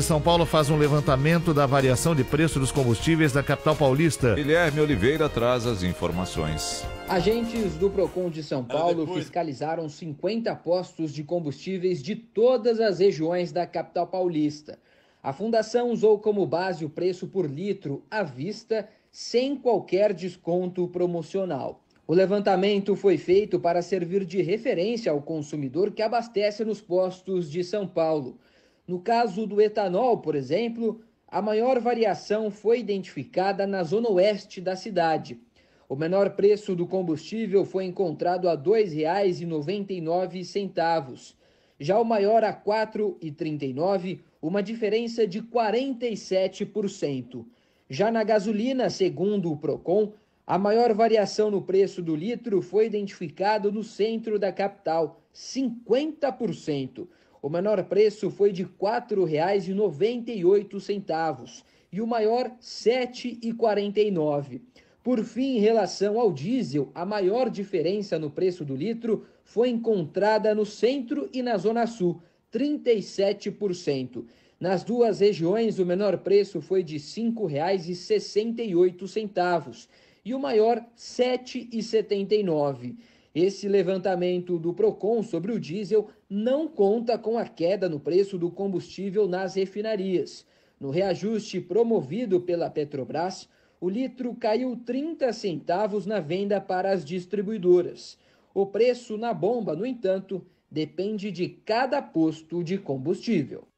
de São Paulo faz um levantamento da variação de preço dos combustíveis da capital paulista. Guilherme Oliveira traz as informações. Agentes do Procon de São Paulo fiscalizaram 50 postos de combustíveis de todas as regiões da capital paulista. A fundação usou como base o preço por litro à vista, sem qualquer desconto promocional. O levantamento foi feito para servir de referência ao consumidor que abastece nos postos de São Paulo. No caso do etanol, por exemplo, a maior variação foi identificada na zona oeste da cidade. O menor preço do combustível foi encontrado a R$ 2,99. Já o maior a R$ 4,39, uma diferença de 47%. Já na gasolina, segundo o Procon, a maior variação no preço do litro foi identificada no centro da capital, 50%. O menor preço foi de R$ 4,98 e o maior R$ 7,49. Por fim, em relação ao diesel, a maior diferença no preço do litro foi encontrada no centro e na zona sul, 37%. Nas duas regiões, o menor preço foi de R$ 5,68 e o maior R$ 7,79. Esse levantamento do Procon sobre o diesel não conta com a queda no preço do combustível nas refinarias. No reajuste promovido pela Petrobras, o litro caiu 30 centavos na venda para as distribuidoras. O preço na bomba, no entanto, depende de cada posto de combustível.